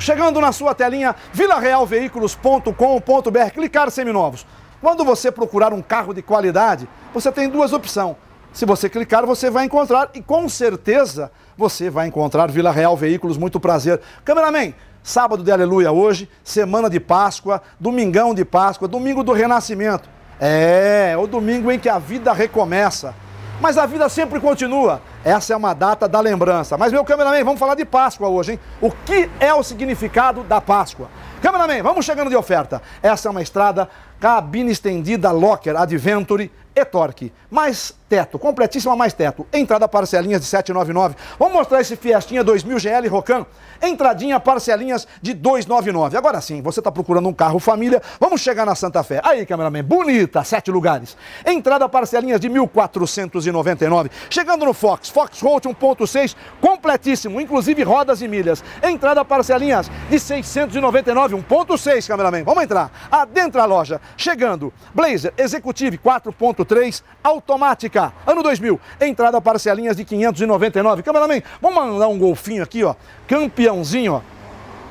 chegando na sua telinha vilarealveículos.com.br, clicar seminovos. Quando você procurar um carro de qualidade, você tem duas opções. Se você clicar, você vai encontrar e com certeza você vai encontrar Vila Real Veículos. Muito prazer. Cameraman, sábado de aleluia hoje, semana de Páscoa, domingão de Páscoa, domingo do renascimento. É, é o domingo em que a vida recomeça. Mas a vida sempre continua. Essa é uma data da lembrança. Mas, meu cameraman, vamos falar de Páscoa hoje, hein? O que é o significado da Páscoa? Cameraman, vamos chegando de oferta. Essa é uma estrada cabine estendida Locker Adventure e Torque. Mais teto, completíssima mais teto. Entrada parcelinhas de 799. Vamos mostrar esse Fiestinha 2000 GL Rocan. Entradinha parcelinhas de 299. Agora sim, você está procurando um carro família, vamos chegar na Santa Fé. Aí, cameraman, bonita, sete lugares. Entrada parcelinhas de 1499. Chegando no Fox, Fox Holt 1.6, completíssimo, inclusive rodas e milhas. Entrada parcelinhas de 699, 1.6, cameraman. Vamos entrar. Adentra a loja chegando. Blazer Executive 4.3 automática, ano 2000. Entrada parcelinhas de 599. Cameraman, vamos mandar um golfinho aqui, ó. Campeãozinho, ó.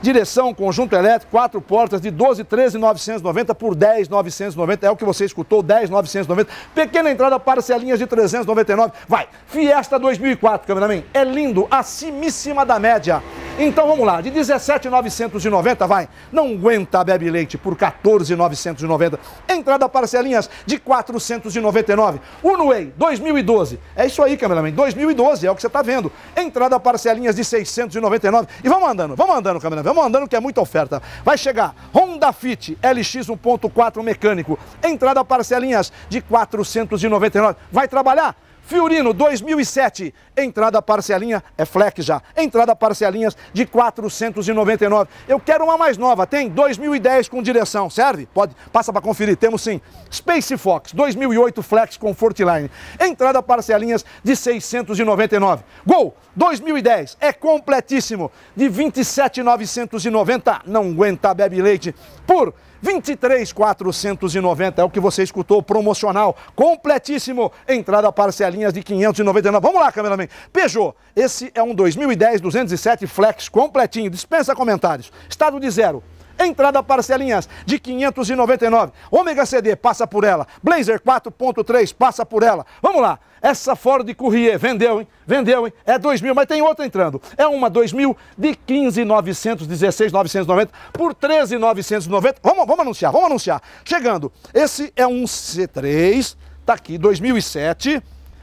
Direção, conjunto elétrico, quatro portas de 12, 990 por 10,990. É o que você escutou, 10,990. Pequena entrada, parcelinhas de 399. Vai, Fiesta 2004, cameraman. É lindo, acimíssima da média. Então vamos lá, de 17,990 vai. Não aguenta bebe leite por 14,990. Entrada parcelinhas de 499. Unway, 2012. É isso aí, cameraman. 2012 é o que você está vendo. Entrada parcelinhas de 699. E vamos andando, vamos andando, cameraman. Vamos andando que é muita oferta. Vai chegar Honda Fit LX 1.4 mecânico. Entrada parcelinhas de 499. Vai trabalhar? Fiorino 2007, entrada parcelinha, é flex já, entrada parcelinhas de 499. Eu quero uma mais nova, tem 2010 com direção, serve? Pode, passa para conferir, temos sim. Space Fox 2008 flex Comfort Line entrada parcelinhas de 699. Gol 2010, é completíssimo, de 27.990, não aguenta bebe leite, por 23,490 é o que você escutou, promocional, completíssimo, entrada parcelinhas de 599. Vamos lá, cameraman. Peugeot, esse é um 2010 207 Flex completinho, dispensa comentários. Estado de zero. Entrada parcelinhas em antes, de 599. Ômega CD passa por ela. Blazer 4.3 passa por ela. Vamos lá. Essa Ford Courier vendeu, hein? Vendeu, hein? É 2 mil, mas tem outra entrando. É uma 2 mil de 15,900, 16,990 por 13,990. Vamos, vamos anunciar, vamos anunciar. Chegando, esse é um C3, tá aqui, 2007.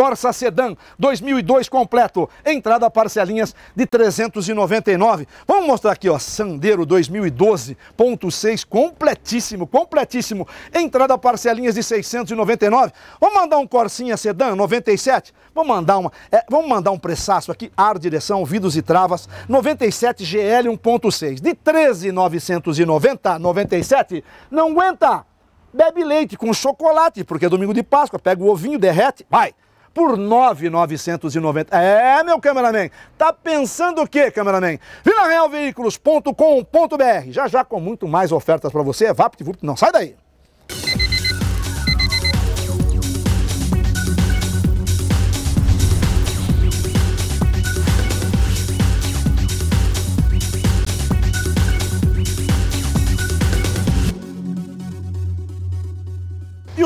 Corsa Sedan 2002 completo, entrada a parcelinhas de 399. Vamos mostrar aqui, ó, Sandero 2012.6 completíssimo, completíssimo, entrada a parcelinhas de 699. Vamos mandar um Corsinha Sedan 97? Vamos mandar uma, é, vamos mandar um pressaço aqui, ar, direção, vidros e travas, 97 GL 1.6 de 13,990 97, não aguenta bebe leite com chocolate, porque é domingo de Páscoa, pega o ovinho, derrete, vai por 9,990. É, meu cameraman, tá pensando o quê, cameraman? VilaRealVeículos.com.br. Já já com muito mais ofertas para você. É VaptVupt, não sai daí.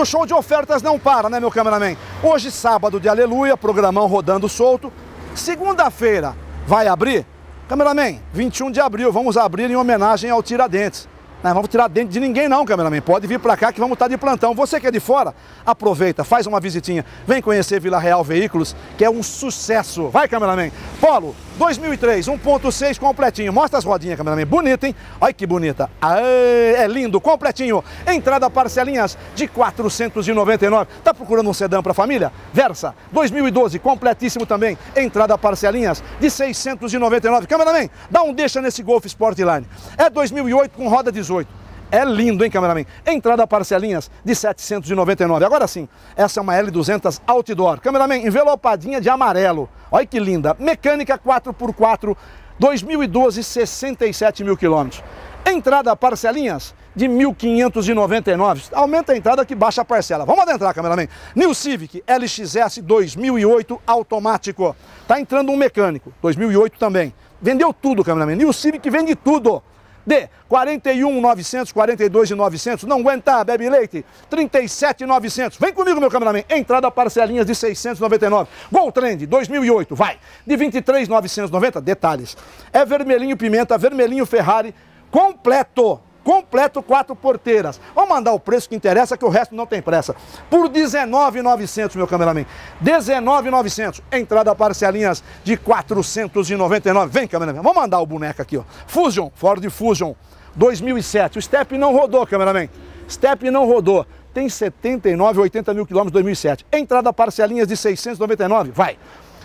o show de ofertas não para, né, meu cameraman? Hoje, sábado de aleluia, programão rodando solto. Segunda-feira vai abrir? Cameraman, 21 de abril, vamos abrir em homenagem ao Tiradentes. Não vamos tirar dente de ninguém não, cameraman. Pode vir para cá que vamos estar tá de plantão. Você que é de fora, aproveita, faz uma visitinha. Vem conhecer Vila Real Veículos, que é um sucesso. Vai, cameraman. Polo, 2003, 1.6 completinho. Mostra as rodinhas, cameraman. Bonita, hein? Olha que bonita. Aê, é lindo, completinho. Entrada parcelinhas de 499. Tá procurando um sedã para família? Versa, 2012, completíssimo também. Entrada parcelinhas de 699. Cameraman, dá um deixa nesse Golf Sportline. É 2008 com roda 18. É lindo, hein, cameraman? Entrada parcelinhas de 799. Agora sim, essa é uma L200 Outdoor. Cameraman, envelopadinha de amarelo. Olha que linda. Mecânica 4x4, 2012, 67 mil quilômetros. Entrada parcelinhas de 1.599. Aumenta a entrada que baixa a parcela. Vamos adentrar, cameraman. New Civic LXS 2008 automático. Tá entrando um mecânico, 2008 também. Vendeu tudo, cameraman. New Civic vende tudo. D, 41,900, 42,900. Não aguentar, bebe leite, 37,900. Vem comigo, meu cameraman. Entrada parcelinhas de 699. Gol Trend, 2008, vai. De 23,990, detalhes. É vermelhinho pimenta, vermelhinho Ferrari, completo completo quatro porteiras. Vamos mandar o preço que interessa, que o resto não tem pressa. Por 19,900, meu cameraman. 19,900. Entrada parcelinhas de 499. Vem, cameraman. Vamos mandar o boneco aqui, ó. Fusion, Ford Fusion 2007. O Step não rodou, cameraman. Step não rodou. Tem 79, 80 mil quilômetros 2007. Entrada parcelinhas de 699. Vai.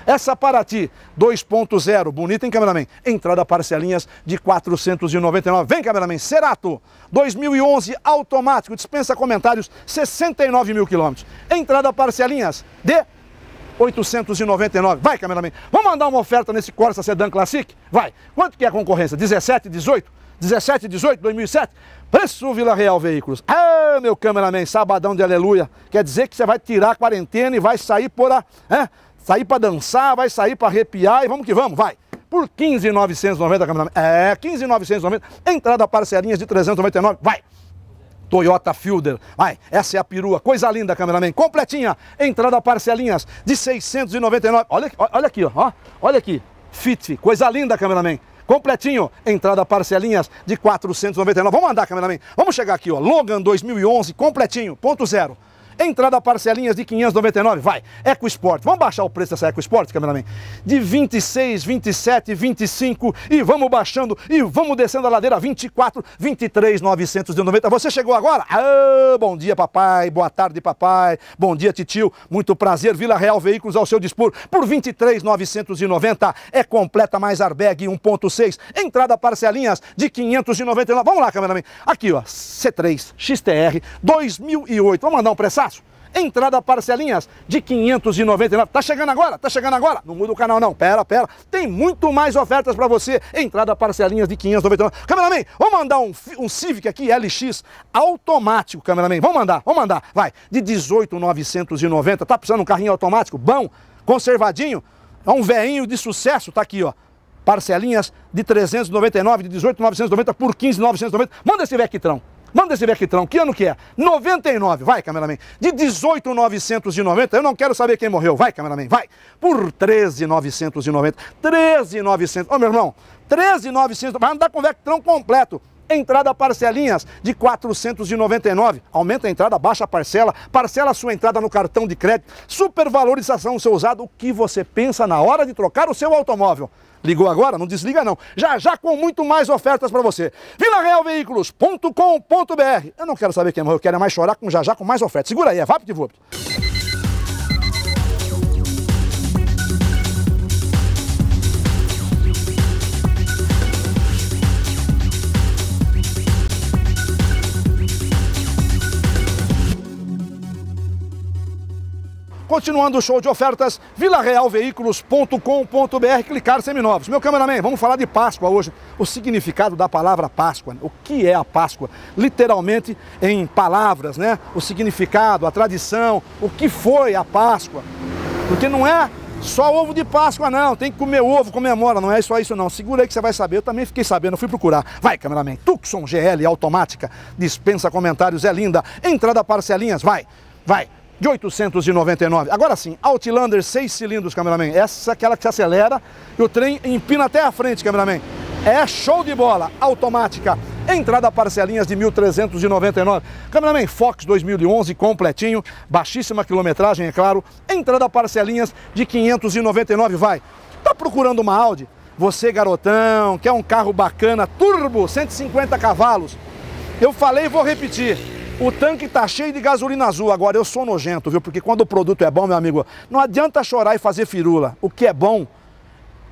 Essa Paraty 2.0, bonita, em cameraman? Entrada parcelinhas de 499. Vem, cameraman, Cerato 2011 automático, dispensa comentários, 69 mil quilômetros. Entrada parcelinhas de 899. Vai, cameraman. Vamos mandar uma oferta nesse Corsa Sedan Classic? Vai. Quanto que é a concorrência? 17, 18? 17, 18, 2007? Preço Vila Real Veículos. Ah, meu cameraman, sabadão de aleluia. Quer dizer que você vai tirar a quarentena e vai sair por a... É? Sair para dançar, vai sair para arrepiar e vamos que vamos, vai. Por 15,990, caminhonete. É, 15,990. Entrada parcelinhas de 399, vai. Toyota Fielder. Vai, essa é a perua, coisa linda, cameraman. Completinha, entrada parcelinhas de 699. Olha, olha aqui, ó. Olha aqui. Fit, coisa linda, cameraman. Completinho, entrada parcelinhas de 499. Vamos andar, cameraman. Vamos chegar aqui, ó. Logan 2011, completinho, ponto zero. Entrada parcelinhas de 599, vai. EcoSport. Vamos baixar o preço dessa EcoSport, cameraman? De 26, 27, 25 e vamos baixando e vamos descendo a ladeira 24, 23, 990. Você chegou agora? Ah, bom dia, papai. Boa tarde, papai. Bom dia, titio. Muito prazer. Vila Real Veículos ao seu dispor por 23, 990. É completa mais airbag 1.6. Entrada parcelinhas de 599. Vamos lá, cameraman. Aqui, ó. C3 XTR 2008. Vamos mandar um pressar? Entrada parcelinhas de 599. Tá chegando agora? Tá chegando agora? Não muda o canal não. Pera, pera. Tem muito mais ofertas para você. Entrada parcelinhas de 599. Cameraman, vamos mandar um, um Civic aqui LX automático, cameraman. Vamos mandar, vamos mandar. Vai. De 18,990. Tá precisando de um carrinho automático bom, conservadinho? É um veinho de sucesso, tá aqui, ó parcelinhas de 399, de 18,990 por 15,990. Manda esse Vectrão. Manda esse Vectrão, que ano que é? 99, vai, cameraman. De 18,990, eu não quero saber quem morreu, vai, cameraman, vai. Por 13,990, 13,900, ô oh, meu irmão, 13,900, vai andar com o Vectrão completo. Entrada parcelinhas de 499, aumenta a entrada, baixa a parcela, parcela a sua entrada no cartão de crédito, supervalorização seu usado, o que você pensa na hora de trocar o seu automóvel. Ligou agora? Não desliga não. Já já com muito mais ofertas para você. VilaRealVeículos.com.br Eu não quero saber quem amor. eu quero é mais chorar com já já com mais ofertas. Segura aí, é VaptVupt. Continuando o show de ofertas, vilarealveículos.com.br, clicar seminovos. Meu cameraman, vamos falar de Páscoa hoje. O significado da palavra Páscoa, né? o que é a Páscoa? Literalmente em palavras, né? O significado, a tradição, o que foi a Páscoa. Porque não é só ovo de Páscoa, não. Tem que comer ovo, comemora. Não é só isso, não. Segura aí que você vai saber. Eu também fiquei sabendo, fui procurar. Vai, cameraman. Tucson GL automática. Dispensa comentários, é linda. Entrada parcelinhas, vai. Vai de 899. Agora sim, Outlander 6 cilindros, cameraman. Essa é aquela que se acelera e o trem empina até a frente, cameraman. É show de bola, automática. Entrada parcelinhas de 1.399. Cameraman Fox 2011 completinho, baixíssima quilometragem, é claro. Entrada parcelinhas de 599, vai. Tá procurando uma Audi? Você, garotão, quer um carro bacana, turbo, 150 cavalos. Eu falei e vou repetir. O tanque tá cheio de gasolina azul. Agora, eu sou nojento, viu? Porque quando o produto é bom, meu amigo, não adianta chorar e fazer firula. O que é bom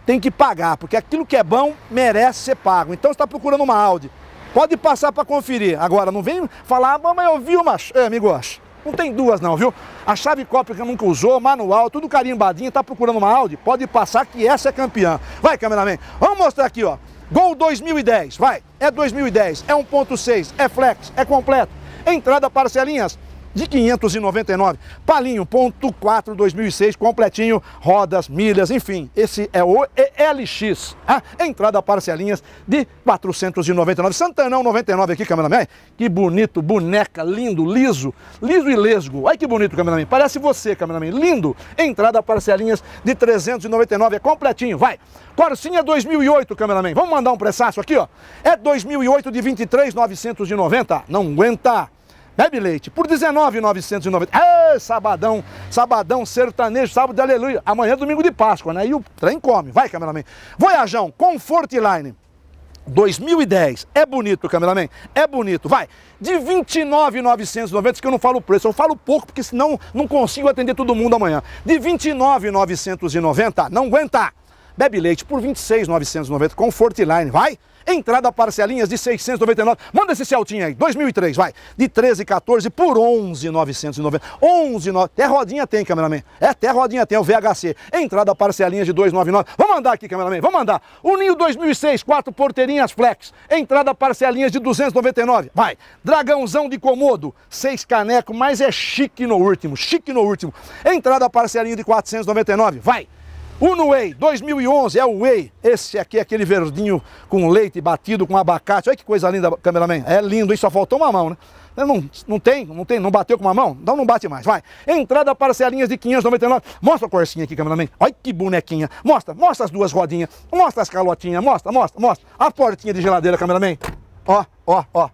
tem que pagar, porque aquilo que é bom merece ser pago. Então, está procurando uma Audi. Pode passar para conferir. Agora, não vem falar, ah, mas eu vi uma... É, amigo, não tem duas não, viu? A chave cópia que nunca usou, manual, tudo carimbadinho, tá procurando uma Audi? Pode passar que essa é campeã. Vai, cameraman. Vamos mostrar aqui, ó. Gol 2010, vai. É 2010, é 1.6, é flex, é completo. Entrada parcelinhas de 599. Palinho, ponto 4, 2006, completinho, rodas, milhas, enfim. Esse é o ELX. Ah, tá? entrada parcelinhas de 499. Santanão 99 aqui, cameraman. Que bonito, boneca, lindo, liso, liso e lesgo. Ai que bonito, cameraman. Parece você, cameraman. Lindo. Entrada parcelinhas de 399, é completinho, vai. Corsinha 2008, cameraman. Vamos mandar um pressaço aqui, ó. É 2008 de 23,990. Não aguenta. Bebe leite por 19,990. É, sabadão, sabadão sertanejo, sábado de aleluia. Amanhã é domingo de Páscoa, né? E o trem come. Vai, cameraman. Voyajão, Line 2010. É bonito, cameraman? É bonito. Vai. De 29,990, que eu não falo o preço, eu falo pouco, porque senão não consigo atender todo mundo amanhã. De 29,990, não aguenta. Bebe leite por 26,990. Line, vai. Entrada parcelinhas de 699. Manda esse Celtinha aí, 2003, vai. De 13, 14 por 11,990. 11, Até rodinha tem, cameraman. É, até rodinha tem, é o VHC. Entrada parcelinhas de 299. Vamos mandar aqui, cameraman, vamos mandar. O Ninho 2006, quatro porteirinhas flex. Entrada parcelinhas de 299. Vai. Dragãozão de Comodo, seis caneco, mas é chique no último, chique no último. Entrada parcelinha de 499. Vai. Unuway 2011 é o Way Esse aqui é aquele verdinho com leite batido, com abacate. Olha que coisa linda, cameraman. É lindo, hein? Só faltou uma mão, né? Não, não tem, não tem, não bateu com uma mão? Então não bate mais, vai. Entrada parcelinhas de 599. Mostra a corcinha aqui, cameraman. Olha que bonequinha. Mostra, mostra as duas rodinhas. Mostra as calotinhas, mostra, mostra, mostra. A portinha de geladeira, cameraman. Ó, ó, ó.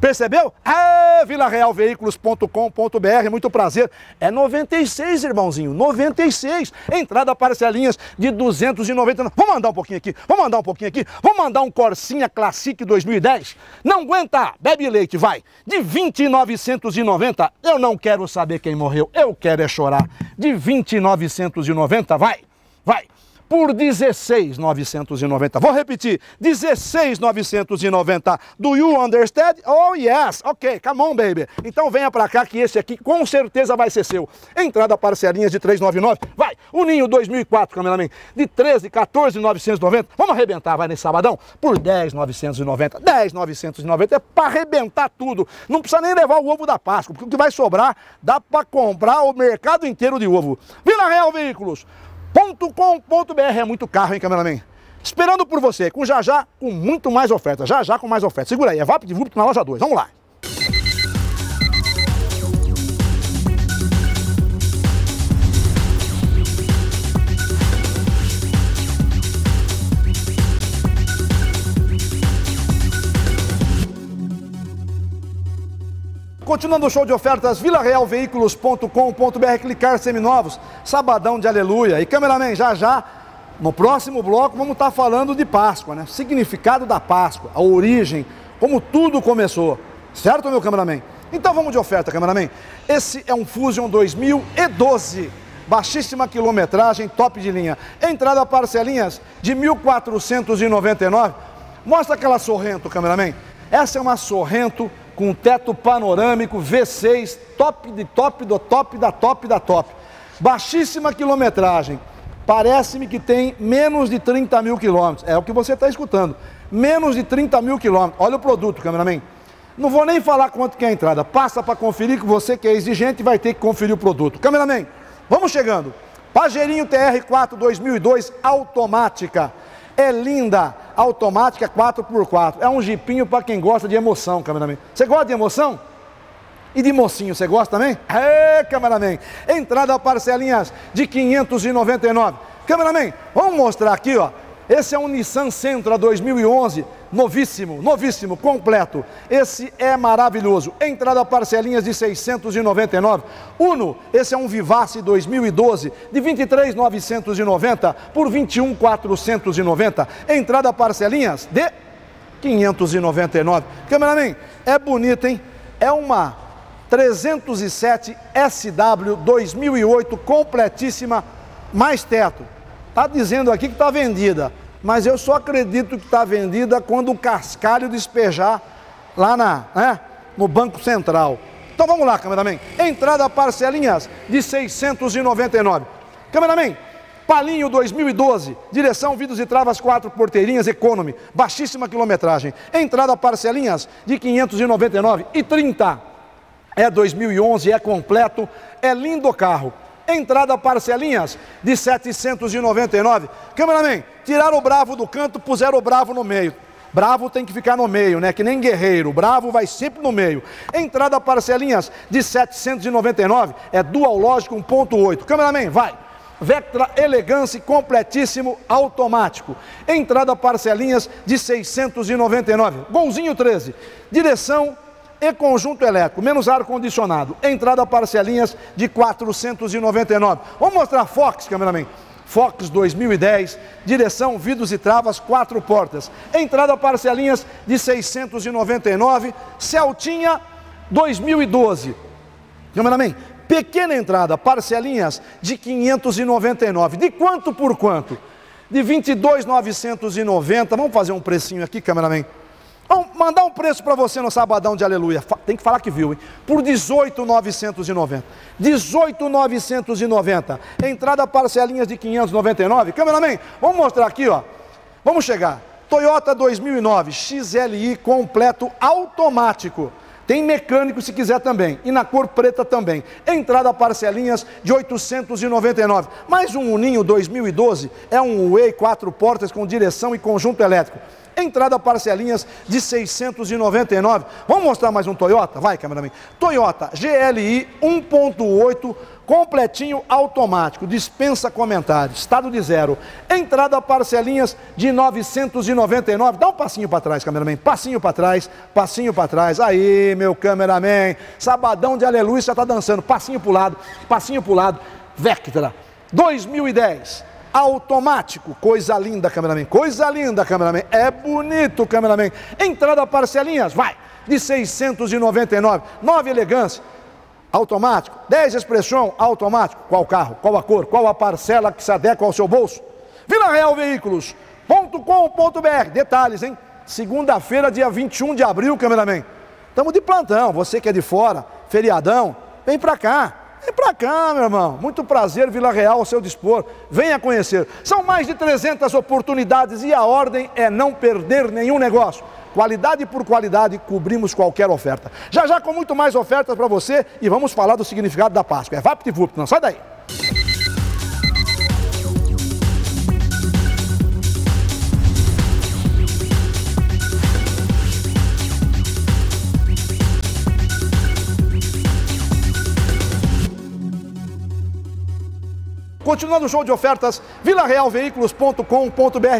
Percebeu? É vilarealveiculos.com.br, muito prazer. É 96, irmãozinho, 96. Entrada parcelinhas de 290. Vamos mandar um pouquinho aqui, vamos mandar um pouquinho aqui. Vamos mandar um Corsinha Classic 2010. Não aguenta, bebe leite, vai. De 2990, eu não quero saber quem morreu, eu quero é chorar. De 2990, vai, vai por 16,990. Vou repetir, 16,990. Do you understand? Oh, yes. Ok, come on, baby. Então venha para cá que esse aqui com certeza vai ser seu. Entrada parcelinhas de 399. Vai. O Ninho 2004, cameraman, de 13, 14,990. Vamos arrebentar, vai nesse sabadão? Por 10,990. 10,990 é para arrebentar tudo. Não precisa nem levar o ovo da Páscoa, porque o que vai sobrar dá para comprar o mercado inteiro de ovo. Vila Real Veículos. Ponto.com.br é muito carro, hein, cameraman? Esperando por você, com já já, com muito mais ofertas. Já já com mais ofertas. Segura aí, é vulto na loja 2. Vamos lá. Continuando o show de ofertas, vilarealveiculos.com.br, clicar seminovos, sabadão de aleluia. E cameraman, já já, no próximo bloco vamos estar tá falando de Páscoa, né? Significado da Páscoa, a origem, como tudo começou. Certo, meu cameraman? Então vamos de oferta, cameraman. Esse é um Fusion 2012 baixíssima quilometragem, top de linha. Entrada parcelinhas de 1.499. Mostra aquela Sorrento, cameraman. Essa é uma Sorrento com teto panorâmico, V6, top de top do top da top da top. Baixíssima quilometragem. Parece-me que tem menos de 30 mil quilômetros. É o que você está escutando. Menos de 30 mil quilômetros. Olha o produto, cameraman. Não vou nem falar quanto que é a entrada. Passa para conferir que você que é exigente vai ter que conferir o produto. Cameraman, vamos chegando. Pajerinho TR4 2002 automática. É linda automática 4x4. É um jipinho para quem gosta de emoção, cameraman. Você gosta de emoção? E de mocinho, você gosta também? É, cameraman. Entrada parcelinhas de 599. Cameraman, vamos mostrar aqui, ó. Esse é um Nissan Sentra 2011, novíssimo, novíssimo, completo. Esse é maravilhoso. Entrada parcelinhas de 699. Uno, esse é um Vivace 2012 de 23,990 por 21,490. Entrada parcelinhas de 599. Cameraman, é bonito, hein? É uma 307 SW 2008 completíssima mais teto. Está dizendo aqui que está vendida, mas eu só acredito que está vendida quando o cascalho despejar lá na, né, no Banco Central. Então vamos lá, cameraman. Entrada parcelinhas de 699. Cameraman, Palinho 2012, direção vidros e travas quatro porteirinhas Economy, baixíssima quilometragem. Entrada parcelinhas de 599 e 30. É 2011, é completo, é lindo carro. Entrada parcelinhas de 799. Cameraman, tiraram o bravo do canto, puseram o bravo no meio. Bravo tem que ficar no meio, né? Que nem guerreiro. Bravo vai sempre no meio. Entrada parcelinhas de 799. É dual lógico 1.8. Cameraman, vai. Vectra Elegance completíssimo automático. Entrada parcelinhas de 699. Bonzinho 13. Direção e conjunto elétrico, menos ar-condicionado, entrada parcelinhas de 499. Vamos mostrar a Fox, cameraman. Fox 2010, direção, vidros e travas, quatro portas. Entrada parcelinhas de 699, Celtinha 2012. Cameraman, pequena entrada, parcelinhas de 599. De quanto por quanto? De 22,990. Vamos fazer um precinho aqui, cameraman. Vamos mandar um preço para você no sabadão de aleluia. Tem que falar que viu, hein? Por 18,990. 18,990. Entrada parcelinhas de 599. Cameraman, vamos mostrar aqui, ó. Vamos chegar. Toyota 2009 XLI completo automático. Tem mecânico se quiser também. E na cor preta também. Entrada parcelinhas de 899. Mais um Uninho 2012 é um Way quatro portas com direção e conjunto elétrico. Entrada parcelinhas de 699. Vamos mostrar mais um Toyota? Vai, cameraman. Toyota GLI 1.8 completinho automático, dispensa comentários, estado de zero, entrada parcelinhas de 999. Dá um passinho para trás, cameraman, passinho para trás, passinho para trás. Aí, meu cameraman, sabadão de aleluia, já tá dançando, passinho o lado, passinho o lado. Vectra 2010 automático. Coisa linda, cameraman. Coisa linda, cameraman. É bonito, cameraman. Entrada parcelinhas, vai. De 699. 9 elegância, automático. 10 expressão, automático. Qual carro, qual a cor, qual a parcela que se adequa ao seu bolso? Vila Real Veículos.com.br. Detalhes, hein? Segunda-feira, dia 21 de abril, cameraman. Estamos de plantão. Você que é de fora, feriadão, vem pra cá. Vem para cá, meu irmão. Muito prazer, Vila Real ao seu dispor. Venha conhecer. São mais de 300 oportunidades e a ordem é não perder nenhum negócio. Qualidade por qualidade, cobrimos qualquer oferta. Já já com muito mais ofertas para você e vamos falar do significado da Páscoa. É VaptVupt, não sai daí. Continuando o show de ofertas, vilarealveículos.com.br,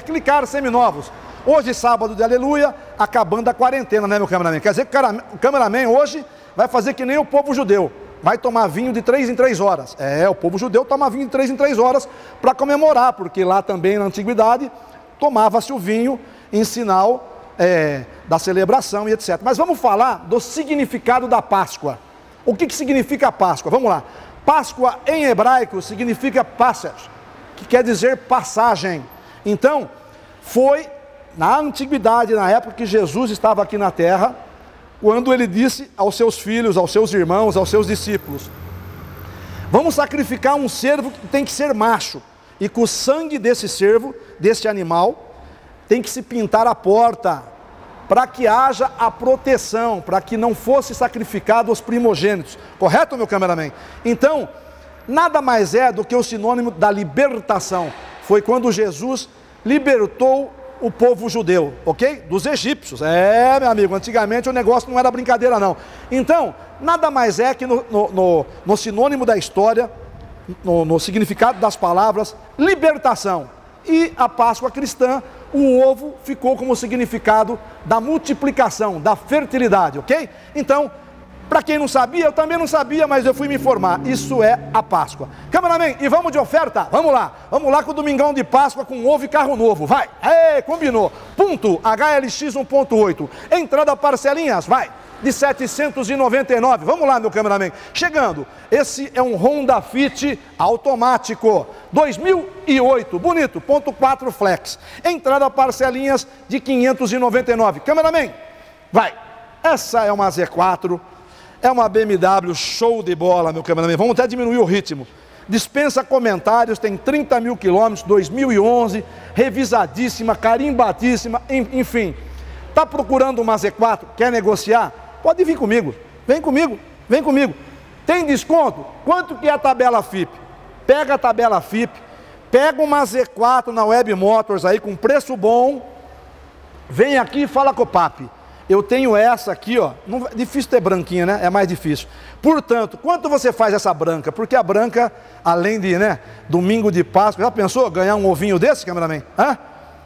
clicar seminovos. Hoje, sábado de aleluia, acabando a quarentena, né, meu cameraman? Quer dizer que o cameraman hoje vai fazer que nem o povo judeu. Vai tomar vinho de três em três horas. É, o povo judeu toma vinho de três em três horas para comemorar, porque lá também na antiguidade tomava-se o vinho em sinal é, da celebração e etc. Mas vamos falar do significado da Páscoa. O que, que significa a Páscoa? Vamos lá. Páscoa em hebraico significa pássaros, que quer dizer passagem. Então, foi na antiguidade, na época que Jesus estava aqui na terra, quando ele disse aos seus filhos, aos seus irmãos, aos seus discípulos: Vamos sacrificar um servo que tem que ser macho, e com o sangue desse servo, desse animal, tem que se pintar a porta para que haja a proteção, para que não fosse sacrificado os primogênitos. Correto, meu cameraman? Então, nada mais é do que o sinônimo da libertação. Foi quando Jesus libertou o povo judeu, ok? Dos egípcios. É, meu amigo, antigamente o negócio não era brincadeira, não. Então, nada mais é que no, no, no, no sinônimo da história, no significado das palavras, libertação. E a Páscoa cristã um ovo ficou como significado da multiplicação, da fertilidade, ok? Então, para quem não sabia, eu também não sabia, mas eu fui me informar. Isso é a Páscoa. Cameraman, e vamos de oferta? Vamos lá. Vamos lá com o Domingão de Páscoa com ovo e carro novo. Vai. É, combinou. Ponto. HLX 1.8. Entrada parcelinhas. Vai de 799. Vamos lá, meu cameraman. Chegando, esse é um Honda Fit automático, 2008, bonito, ponto 4 flex. Entrada parcelinhas de 599. Cameraman, vai. Essa é uma Z4, é uma BMW show de bola, meu cameraman. Vamos até diminuir o ritmo. Dispensa comentários, tem 30 mil quilômetros, 2011, revisadíssima, carimbadíssima, enfim. Está procurando uma Z4? Quer negociar? Pode vir comigo, vem comigo, vem comigo. Tem desconto? Quanto que é a tabela FIP? Pega a tabela FIP, pega uma Z4 na Web Motors aí com preço bom, vem aqui e fala com o PAP. Eu tenho essa aqui, ó. Não, difícil ter branquinha, né? É mais difícil. Portanto, quanto você faz essa branca? Porque a branca, além de, né, domingo de Páscoa, já pensou ganhar um ovinho desse, cameraman? Hã?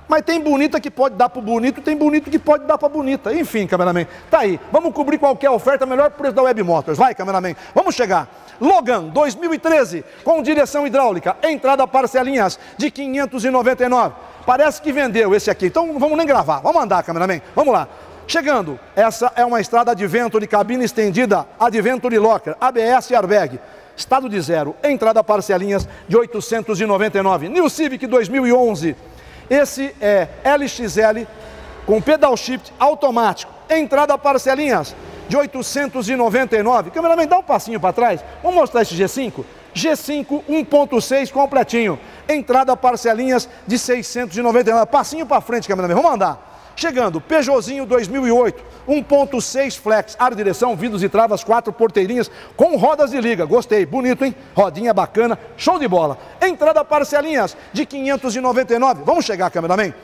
Mas tem bonita que pode dar para o bonito, tem bonito que pode dar para bonita. Enfim, cameraman, tá aí. Vamos cobrir qualquer oferta, melhor preço da Web Motors. Vai, cameraman, vamos chegar. Logan 2013, com direção hidráulica, entrada parcelinhas de 599. Parece que vendeu esse aqui, então não vamos nem gravar. Vamos andar, cameraman, vamos lá. Chegando, essa é uma estrada Adventure, cabine estendida, Adventure Locker, ABS Airbag estado de zero, entrada parcelinhas de 899. New Civic 2011, esse é LXL com pedal shift automático, entrada parcelinhas de 899. Cameraman, dá um passinho para trás, vamos mostrar esse G5? G5 1.6 completinho, entrada parcelinhas de 699. Passinho para frente, cameraman, vamos andar. Chegando, Peugeotzinho 2008, 1.6 flex, ar direção, vidros e travas, quatro porteirinhas, com rodas de liga. Gostei, bonito, hein? Rodinha bacana, show de bola. Entrada parcelinhas de 599. Vamos chegar, cameraman?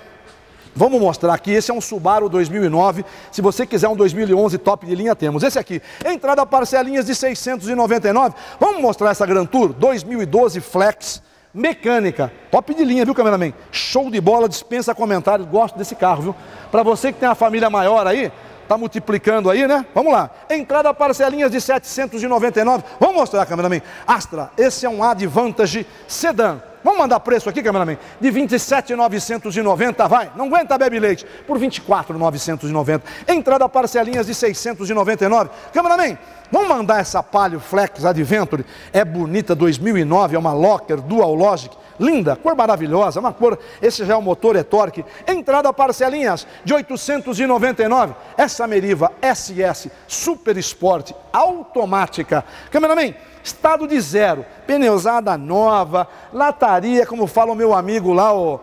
Vamos mostrar aqui, esse é um Subaru 2009, se você quiser um 2011 top de linha temos. Esse aqui, entrada parcelinhas de 699. Vamos mostrar essa Gran Tour 2012 Flex mecânica, top de linha, viu, cameraman? Show de bola, dispensa comentários, gosto desse carro, viu? Para você que tem uma família maior aí, tá multiplicando aí, né? Vamos lá. Entrada parcelinhas de 799. Vamos mostrar, cameraman. Astra, esse é um Advantage Sedan. Vamos mandar preço aqui, cameraman? De 27,990, vai. Não aguenta bebe leite. Por 24,990. Entrada parcelinhas de 699. Cameraman, vamos mandar essa Palio Flex Adventure. É bonita, 2009, é uma Locker Dual Logic. Linda, cor maravilhosa, uma cor. Esse já é o motor, é torque. Entrada parcelinhas de 899. Essa Meriva SS Super Sport automática. Cameraman, Estado de zero, pneusada nova, lataria, como fala o meu amigo lá, o,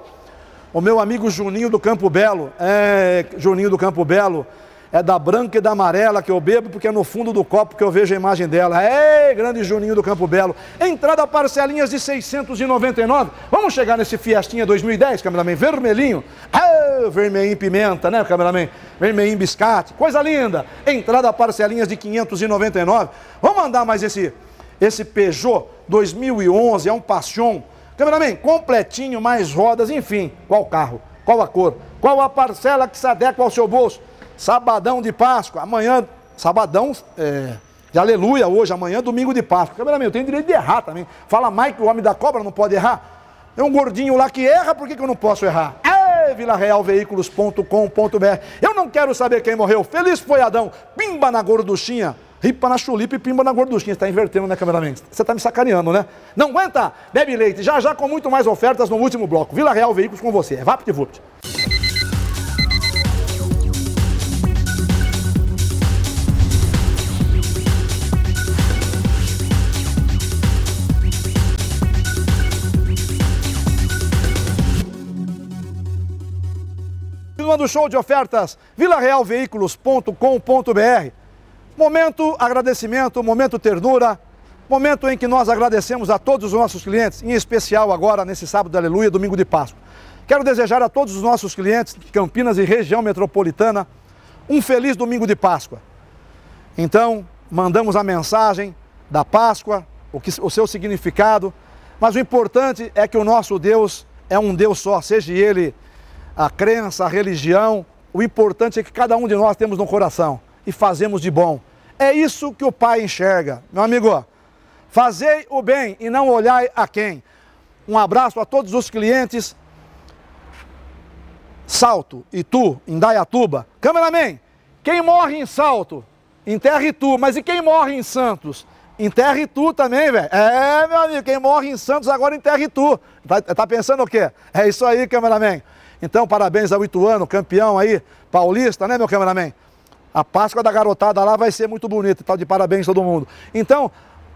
o meu amigo Juninho do Campo Belo. É, Juninho do Campo Belo, é da branca e da amarela que eu bebo, porque é no fundo do copo que eu vejo a imagem dela. É, grande Juninho do Campo Belo. Entrada parcelinhas de 699. Vamos chegar nesse Fiestinha 2010, cameraman, vermelhinho. É, vermelhinho pimenta, né, cameraman? Vermelhinho biscate, coisa linda. Entrada parcelinhas de 599. Vamos mandar mais esse esse Peugeot 2011 é um Passion. Cameraman, completinho, mais rodas, enfim. Qual carro? Qual a cor? Qual a parcela que se adequa ao seu bolso? Sabadão de Páscoa, amanhã, sabadão é, de aleluia, hoje, amanhã, domingo de Páscoa. Cameraman, eu tenho direito de errar também. Fala mais que o homem da cobra não pode errar. É um gordinho lá que erra, por que, que eu não posso errar? É Eu não quero saber quem morreu. Feliz foi Adão. Pimba na gorduchinha ripa na chulipa e pimba na gorduchinha. Você está invertendo, né, cameraman? Você está me sacaneando, né? Não aguenta? Bebe leite. Já já com muito mais ofertas no último bloco. Vila Real Veículos com você. É VaptVupt. Continuando o show de ofertas, vilarealveiculos.com.br Momento agradecimento, momento ternura, momento em que nós agradecemos a todos os nossos clientes, em especial agora nesse sábado, aleluia, domingo de Páscoa. Quero desejar a todos os nossos clientes de Campinas e região metropolitana um feliz domingo de Páscoa. Então, mandamos a mensagem da Páscoa, o, que, o seu significado, mas o importante é que o nosso Deus é um Deus só, seja ele a crença, a religião, o importante é que cada um de nós temos no coração e fazemos de bom. É isso que o Pai enxerga. Meu amigo, fazei o bem e não olhai a quem. Um abraço a todos os clientes. Salto, Itu, Indaiatuba. Cameraman, quem morre em Salto, enterre Itu. Mas e quem morre em Santos? Enterre Itu também, velho. É, meu amigo, quem morre em Santos agora enterre Itu. Tá, tá pensando o quê? É isso aí, cameraman. Então, parabéns ao Ituano, campeão aí, paulista, né, meu cameraman? A Páscoa da garotada lá vai ser muito bonita. Tá de parabéns todo mundo. Então,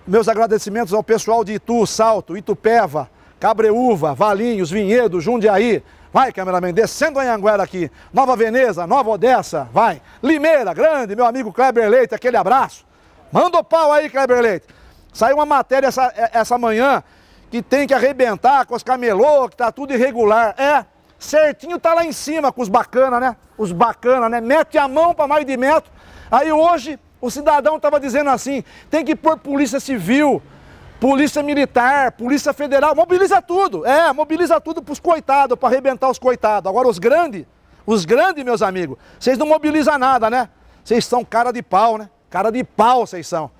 meus agradecimentos ao pessoal de Itu, Salto, Itupeva, Cabreúva, Valinhos, Vinhedo, Jundiaí. Vai, cameraman, descendo a Anhanguera aqui. Nova Veneza, Nova Odessa, vai. Limeira, grande, meu amigo Kleber Leite, aquele abraço. Manda o pau aí, Kleber Leite. Saiu uma matéria essa, é, essa manhã que tem que arrebentar com os camelô, que tá tudo irregular. É, Certinho tá lá em cima com os bacana, né? Os bacana, né? Mete a mão para mais de metro. Aí hoje o cidadão estava dizendo assim: tem que pôr polícia civil, polícia militar, polícia federal, mobiliza tudo. É, mobiliza tudo para os coitados, para arrebentar os coitados. Agora os grandes, os grandes, meus amigos, vocês não mobilizam nada, né? Vocês são cara de pau, né? Cara de pau vocês são.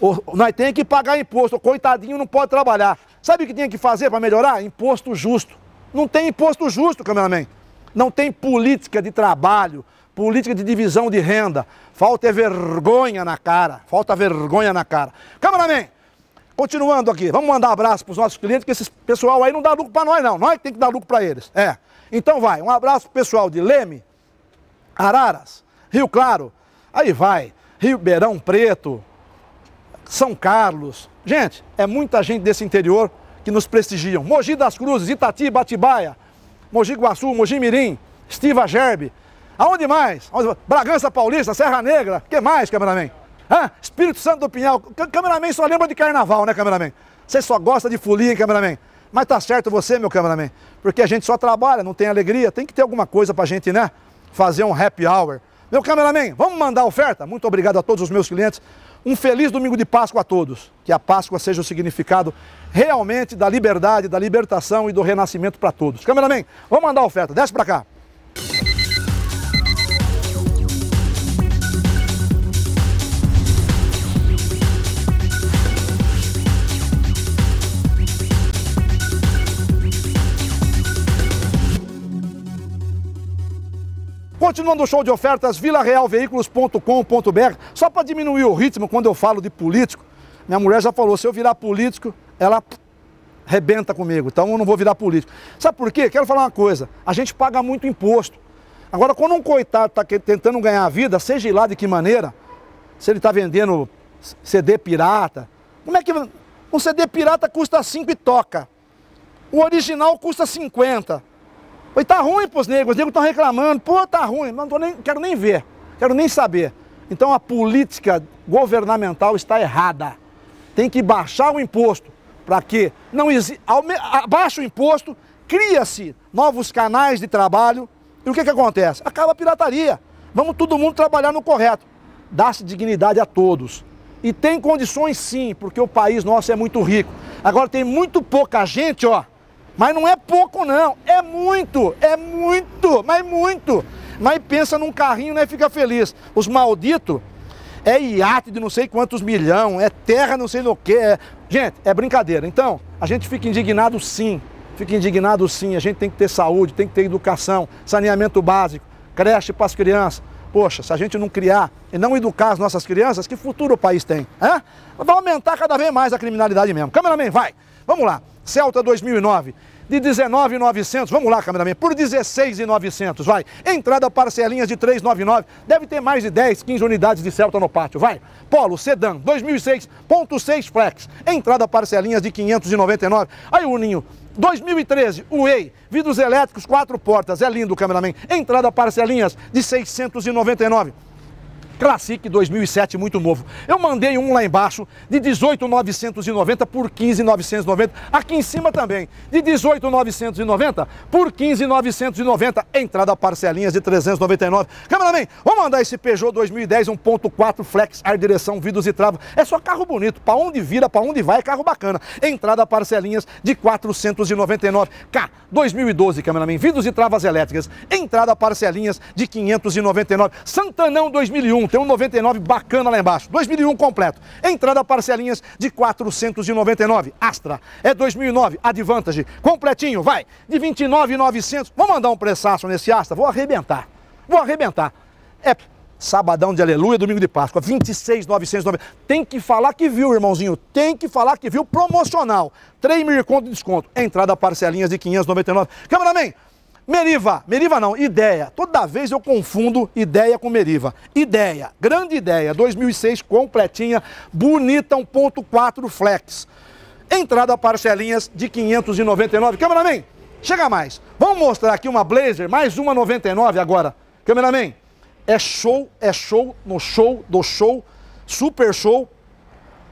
O, nós temos que pagar imposto, o coitadinho não pode trabalhar. Sabe o que tinha que fazer para melhorar? Imposto justo. Não tem imposto justo, cameraman. Não tem política de trabalho, política de divisão de renda. Falta é vergonha na cara. Falta vergonha na cara. Cameraman, continuando aqui, vamos mandar um abraço para os nossos clientes, que esse pessoal aí não dá lucro para nós, não. Nós tem que dar lucro para eles. É. Então vai, um abraço pessoal de Leme, Araras, Rio Claro, aí vai, Ribeirão Preto, São Carlos. Gente, é muita gente desse interior que nos prestigiam. Mogi das Cruzes, Itati, Batibaia, Mogi Guaçu, Mogi Mirim, Estiva Gerbe. Aonde mais? Bragança Paulista, Serra Negra. que mais, cameraman? Hã? Espírito Santo do Pinhal. Cameraman só lembra de carnaval, né, cameraman? Você só gosta de folia, hein, cameraman? Mas tá certo você, meu cameraman. Porque a gente só trabalha, não tem alegria. Tem que ter alguma coisa pra gente, né? Fazer um happy hour. Meu cameraman, vamos mandar a oferta? Muito obrigado a todos os meus clientes. Um feliz domingo de Páscoa a todos. Que a Páscoa seja o significado realmente da liberdade, da libertação e do renascimento para todos. Cameraman, vamos mandar a oferta. Desce para cá. Continuando o show de ofertas, vilarealveículos.com.br. Só para diminuir o ritmo quando eu falo de político, minha mulher já falou, se eu virar político, ela rebenta comigo, então eu não vou virar político. Sabe por quê? Quero falar uma coisa, a gente paga muito imposto. Agora, quando um coitado está tentando ganhar a vida, seja lá de que maneira, se ele está vendendo CD pirata, como é que... Um CD pirata custa 5 e toca. O original custa 50. Mas tá ruim pros negros, os negros estão reclamando, pô, tá ruim, não tô nem, quero nem ver, quero nem saber. Então a política governamental está errada. Tem que baixar o imposto para que não exi... o imposto, cria-se novos canais de trabalho e o que, que acontece? Acaba a pirataria. Vamos todo mundo trabalhar no correto. Dá-se dignidade a todos. E tem condições sim, porque o país nosso é muito rico. Agora tem muito pouca gente, ó, mas não é pouco não, é muito, é muito, mas muito. Mas pensa num carrinho, né, fica feliz. Os malditos é iate de não sei quantos milhão, é terra não sei no que. É... Gente, é brincadeira. Então, a gente fica indignado sim, fica indignado sim. A gente tem que ter saúde, tem que ter educação, saneamento básico, creche para as crianças. Poxa, se a gente não criar e não educar as nossas crianças, que futuro o país tem? Vai aumentar cada vez mais a criminalidade mesmo. Cameraman, vai! Vamos lá. Celta 2009 de 19,900, vamos lá, cameraman, por 16,900, vai. Entrada parcelinhas de 399, deve ter mais de 10, 15 unidades de Celta no pátio, vai. Polo, sedã, 2006, flex, entrada parcelinhas de 599. Aí o Ninho, 2013, UEI, vidros elétricos, quatro portas, é lindo, cameraman. Entrada parcelinhas de 699. Classic 2007 muito novo. Eu mandei um lá embaixo de 18,990 por 15,990. Aqui em cima também de 18,990 por 15,990. Entrada parcelinhas de 399. Cameraman, vamos mandar esse Peugeot 2010 1.4 Flex, ar, direção, vidros e trava. É só carro bonito. Para onde vira, para onde vai, é carro bacana. Entrada parcelinhas de 499. K 2012, cameraman, vidros e travas elétricas. Entrada parcelinhas de 599. Santanão 2001. 2001, tem um 99 bacana lá embaixo. 2001 completo. Entrada parcelinhas de 499. Astra é 2009, Advantage, completinho, vai. De 29,900. Vou mandar um pressaço nesse Astra, vou arrebentar. Vou arrebentar. É Sabadão de Aleluia, domingo de Páscoa, 26,990. Tem que falar que viu, irmãozinho. Tem que falar que viu promocional. 3 mil conto de desconto. Entrada parcelinhas de 599. Cameraman, Meriva, Meriva não, ideia. Toda vez eu confundo ideia com Meriva. Ideia, grande ideia, 2006 completinha, bonita 1.4 flex. Entrada parcelinhas de 599. Cameraman, chega mais. Vamos mostrar aqui uma Blazer, mais uma 99 agora. Cameraman, é show, é show no show do show, super show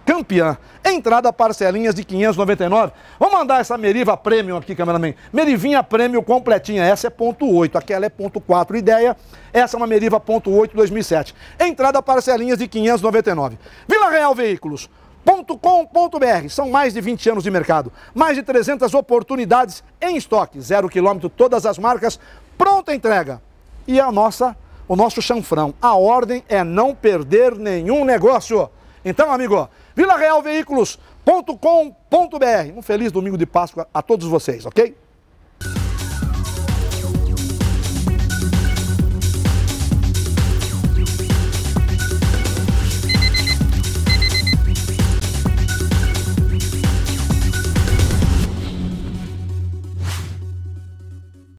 campeã. Entrada parcelinhas de 599. Vamos mandar essa Meriva Premium aqui, cameraman. Merivinha Premium completinha. Essa é ponto 8, aquela é ponto 4. Ideia, essa é uma Meriva ponto 8 2007. Entrada parcelinhas de 599. Vila Real Veículos. .com.br. São mais de 20 anos de mercado, mais de 300 oportunidades em estoque, zero quilômetro, todas as marcas, pronta entrega. E a nossa, o nosso chanfrão. A ordem é não perder nenhum negócio. Então, amigo, vilarealveículos.com.br. Um feliz domingo de Páscoa a todos vocês, ok?